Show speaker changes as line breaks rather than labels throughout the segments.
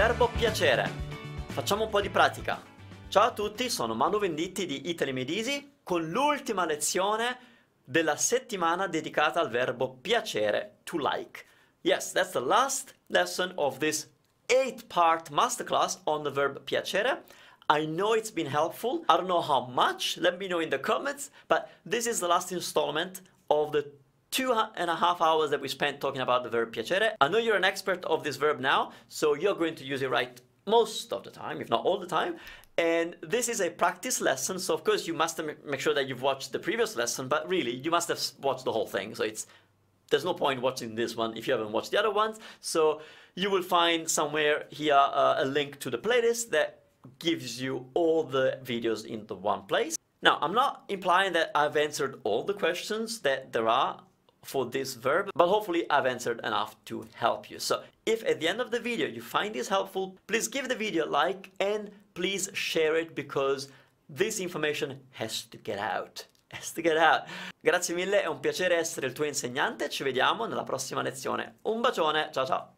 verbo piacere. Facciamo un po' di pratica. Ciao a tutti, sono Manu Venditti di Italy Made Easy con l'ultima lezione della settimana dedicata al verbo piacere, to like. Yes, that's the last lesson of this 8 part masterclass on the verb piacere. I know it's been helpful. I don't know how much. Let me know in the comments. But this is the last installment of the two and a half hours that we spent talking about the verb piacere. I know you're an expert of this verb now, so you're going to use it right most of the time, if not all the time. And this is a practice lesson, so of course you must make sure that you've watched the previous lesson, but really you must have watched the whole thing. So it's there's no point watching this one if you haven't watched the other ones. So you will find somewhere here uh, a link to the playlist that gives you all the videos in the one place. Now, I'm not implying that I've answered all the questions that there are for this verb, but hopefully I've answered enough to help you. So if at the end of the video you find this helpful, please give the video a like and please share it because this information has to get out. Has to get out. Grazie mille, è un piacere essere il tuo insegnante, ci vediamo nella prossima lezione. Un bacione, ciao ciao!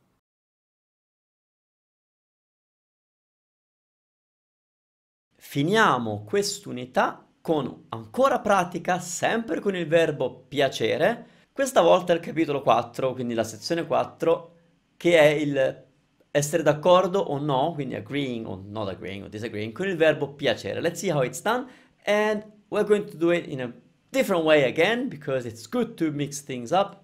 Finiamo quest'unità con ancora pratica, sempre con il verbo piacere, questa volta è il capitolo 4, quindi la sezione 4, che è il essere d'accordo o no, quindi agreeing o not agreeing o disagreeing, con il verbo piacere. Let's see how it's done and we're going to do it in a different way again because it's good to mix things up.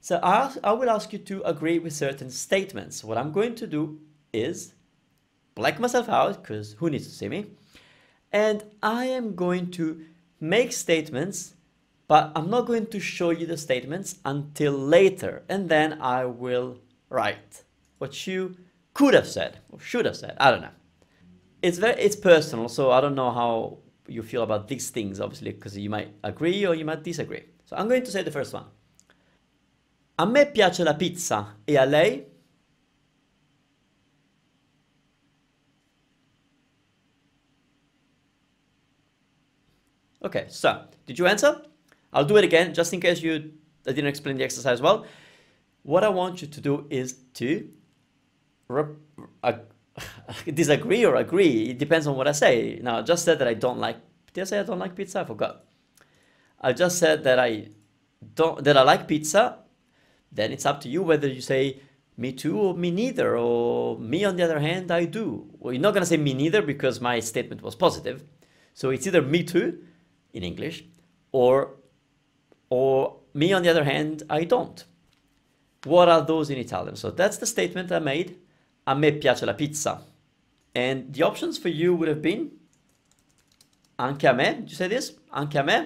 So I, ask, I will ask you to agree with certain statements. What I'm going to do is black myself out because who needs to see me? And I am going to make statements but I'm not going to show you the statements until later and then I will write what you could have said or should have said. I don't know. It's very it's personal, so I don't know how you feel about these things obviously because you might agree or you might disagree. So I'm going to say the first one. A me piace la pizza e a lei? Okay, so did you answer? I'll do it again just in case you I didn't explain the exercise well. What I want you to do is to uh, disagree or agree. It depends on what I say. Now, I just said that I don't like. Did I say I don't like pizza? I forgot. I just said that I don't that I like pizza. Then it's up to you whether you say me too or me neither or me on the other hand I do. Well, you're not gonna say me neither because my statement was positive. So it's either me too in English or or me, on the other hand, I don't. What are those in Italian? So that's the statement I made. A me piace la pizza. And the options for you would have been anche a me. Did you say this? Anche a me.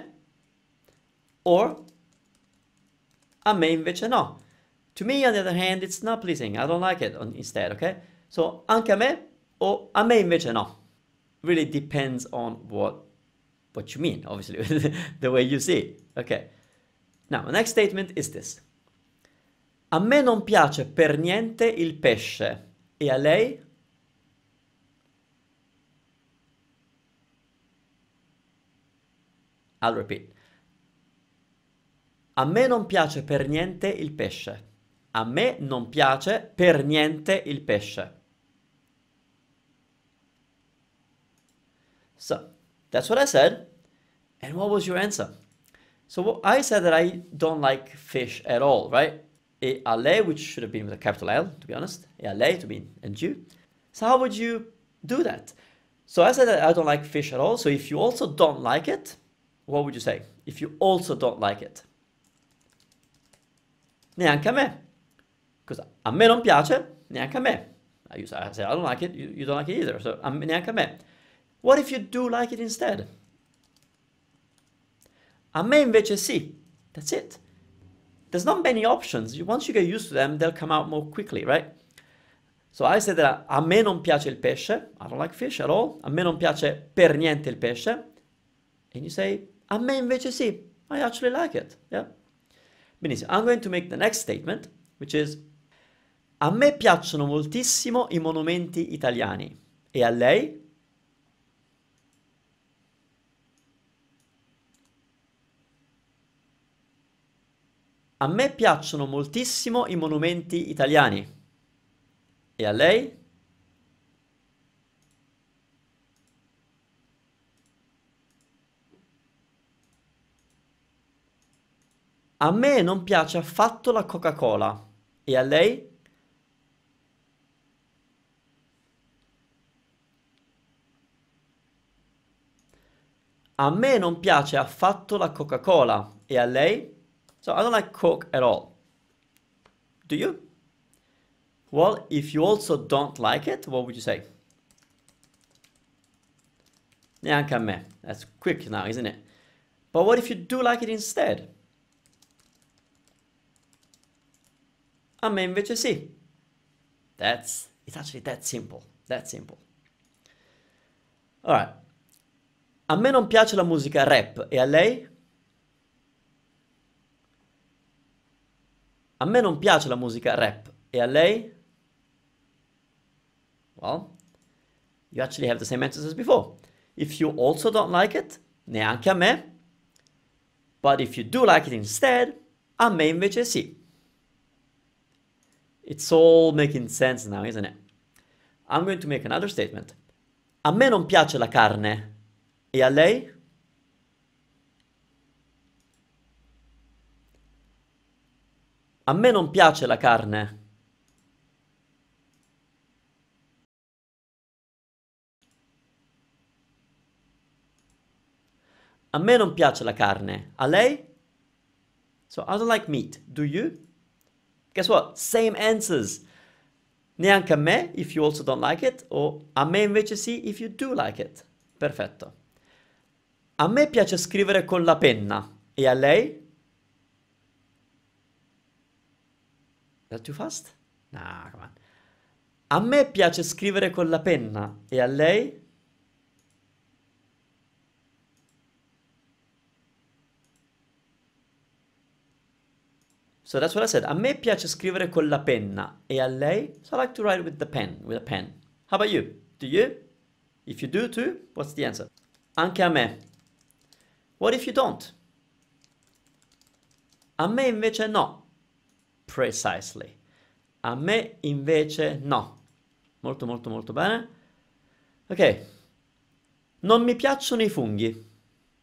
Or a me invece no. To me, on the other hand, it's not pleasing. I don't like it on, instead, okay? So anche a me or a me invece no. Really depends on what what you mean, obviously, the way you see it. Okay. Now, the next statement is this. A me non piace per niente il pesce. E a lei? I'll repeat. A me non piace per niente il pesce. A me non piace per niente il pesce. So, that's what I said. And what was your answer? So I said that I don't like fish at all, right? E ale, which should have been with a capital L, to be honest. E ale, to mean and you. So how would you do that? So I said that I don't like fish at all. So if you also don't like it, what would you say? If you also don't like it. Neanche a me. Because a me non piace, neanche a me. I, use, I say I don't like it, you, you don't like it either. So neanche a me. What if you do like it instead? A me invece sì. That's it. There's not many options. Once you get used to them, they'll come out more quickly, right? So I said that a me non piace il pesce. I don't like fish at all. A me non piace per niente il pesce. And you say, a me invece sì. I actually like it. Yeah? Benissimo. I'm going to make the next statement, which is a me piacciono moltissimo i monumenti italiani. E a lei? A me piacciono moltissimo i monumenti italiani. E a lei? A me non piace affatto la Coca-Cola. E a lei? A me non piace affatto la Coca-Cola. E a lei? So I don't like Coke at all. Do you? Well, if you also don't like it, what would you say? That's quick now, isn't it? But what if you do like it instead? Amen VHC. That's, it's actually that simple. That simple. All right. A me non piace la musica rap e a lei? A me non piace la musica rap. E a lei? Well, you actually have the same answers as before. If you also don't like it, neanche a me. But if you do like it instead, a me invece sì. It's all making sense now, isn't it? I'm going to make another statement. A me non piace la carne. E a lei? A me non piace la carne. A me non piace la carne. A lei? So I don't like meat. Do you? Guess what? Same answers. Neanche a me, if you also don't like it, o a me invece sì, if you do like it. Perfetto. A me piace scrivere con la penna. E a lei? that too fast? Nah, come on. A me piace scrivere con la penna e a lei? So that's what I said. A me piace scrivere con la penna e a lei? So I like to write with the pen, with a pen. How about you? Do you? If you do too, what's the answer? Anche a me. What if you don't? A me invece no precisely. A me invece no. Molto molto molto bene. Ok. Non mi piacciono i funghi.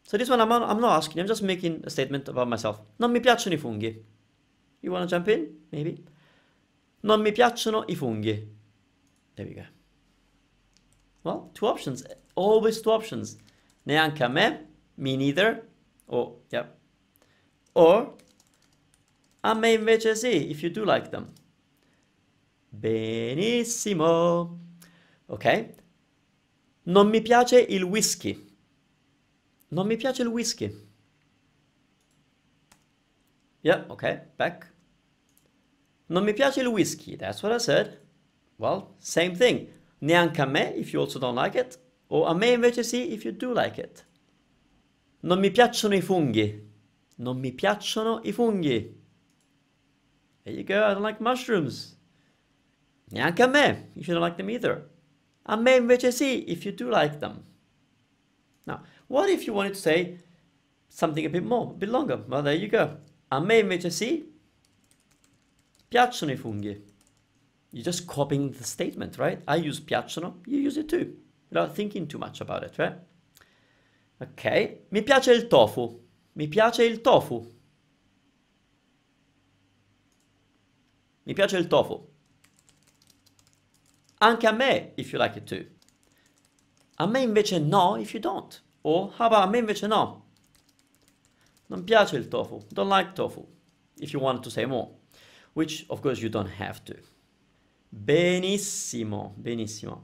So this one I'm, on, I'm not asking, I'm just making a statement about myself. Non mi piacciono i funghi. You wanna jump in? Maybe. Non mi piacciono i funghi. There we go. Well, two options. Always two options. Neanche a me, me neither, or, oh, yep. Or, a me invece sì, if you do like them. Benissimo. Ok? Non mi piace il whisky. Non mi piace il whisky. Yeah, ok, back. Non mi piace il whisky, that's what I said. Well, same thing. Neanche a me, if you also don't like it. O a me invece sì, if you do like it. Non mi piacciono i funghi. Non mi piacciono i funghi. There you go, I don't like mushrooms. Nyankame, you shouldn't like them either. Amen vechesi, if you do like them. Now, what if you wanted to say something a bit more, a bit longer? Well, there you go. Amen vechesi, piacciono i funghi. You're just copying the statement, right? I use piacciono, you use it too, without thinking too much about it, right? Okay, mi piace il tofu. Mi piace il tofu. Mi piace il tofu. Anche a me, if you like it too. A me invece no, if you don't. O, how about a me invece no? Non piace il tofu. Don't like tofu. If you wanted to say more. Which, of course, you don't have to. Benissimo, benissimo.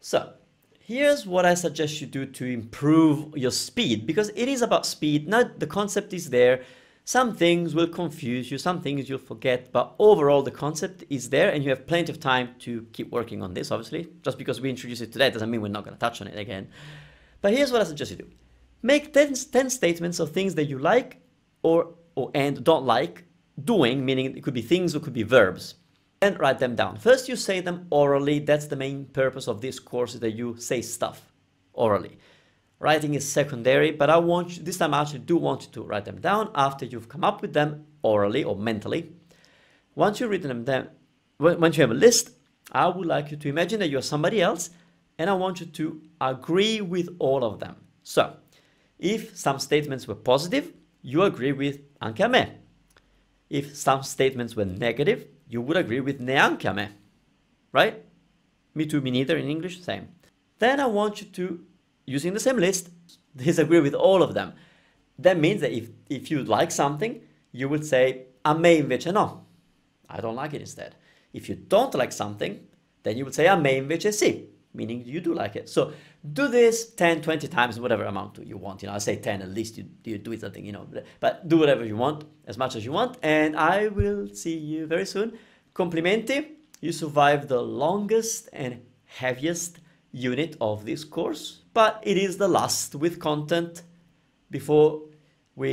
So, here's what I suggest you do to improve your speed because it is about speed. Now the concept is there. Some things will confuse you, some things you'll forget, but overall the concept is there and you have plenty of time to keep working on this, obviously. Just because we introduced it today doesn't mean we're not going to touch on it again. But here's what I suggest you do. Make 10, 10 statements of things that you like or, or and don't like doing, meaning it could be things or could be verbs, and write them down. First you say them orally, that's the main purpose of this course is that you say stuff orally. Writing is secondary, but I want you, this time I actually do want you to write them down after you've come up with them orally or mentally. Once you've written them down, once you have a list, I would like you to imagine that you're somebody else and I want you to agree with all of them. So, if some statements were positive, you agree with ankiame. If some statements were negative, you would agree with ne ankiame. Right? Me too, me neither in English, same. Then I want you to using the same list, disagree with all of them. That means that if, if you like something, you would say, a me invece no. I don't like it instead. If you don't like something, then you would say, a me invece sì, meaning you do like it. So do this 10, 20 times, whatever amount you want. You know, I say 10 at least, you, you do it something, you know, but do whatever you want, as much as you want. And I will see you very soon. Complimenti, you survived the longest and heaviest unit of this course but it is the last with content before we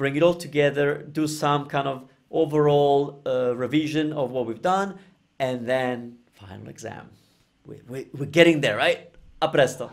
bring it all together, do some kind of overall uh, revision of what we've done, and then final exam. We, we, we're getting there, right? A presto.